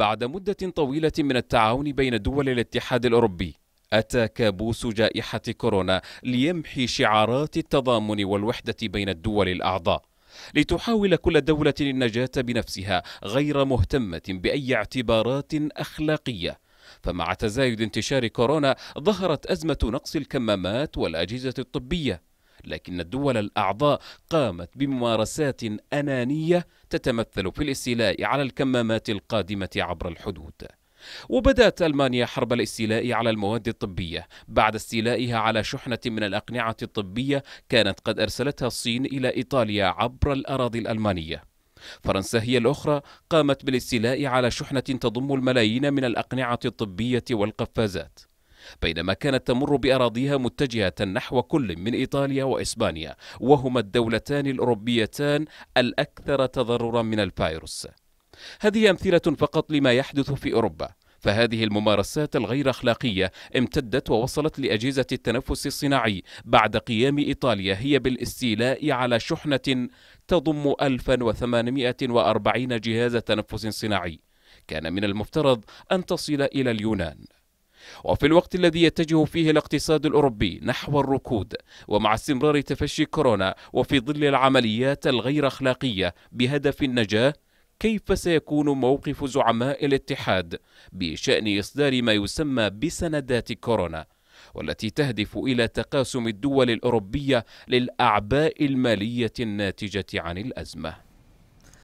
بعد مدة طويلة من التعاون بين دول الاتحاد الأوروبي أتى كابوس جائحة كورونا ليمحي شعارات التضامن والوحدة بين الدول الأعضاء لتحاول كل دولة النجاة بنفسها غير مهتمة بأي اعتبارات أخلاقية فمع تزايد انتشار كورونا ظهرت أزمة نقص الكمامات والأجهزة الطبية لكن الدول الأعضاء قامت بممارسات أنانية تتمثل في الاستيلاء على الكمامات القادمة عبر الحدود وبدأت ألمانيا حرب الاستيلاء على المواد الطبية بعد استيلائها على شحنة من الأقنعة الطبية كانت قد أرسلتها الصين إلى إيطاليا عبر الأراضي الألمانية فرنسا هي الأخرى قامت بالاستيلاء على شحنة تضم الملايين من الأقنعة الطبية والقفازات بينما كانت تمر بأراضيها متجهة نحو كل من إيطاليا وإسبانيا وهما الدولتان الأوروبيتان الأكثر تضررا من الفيروس هذه أمثلة فقط لما يحدث في أوروبا فهذه الممارسات الغير أخلاقية امتدت ووصلت لأجهزة التنفس الصناعي بعد قيام إيطاليا هي بالاستيلاء على شحنة تضم 1840 جهاز تنفس صناعي كان من المفترض أن تصل إلى اليونان وفي الوقت الذي يتجه فيه الاقتصاد الأوروبي نحو الركود ومع استمرار تفشي كورونا وفي ظل العمليات الغير أخلاقية بهدف النجاة كيف سيكون موقف زعماء الاتحاد بشأن إصدار ما يسمى بسندات كورونا والتي تهدف إلى تقاسم الدول الأوروبية للأعباء المالية الناتجة عن الأزمة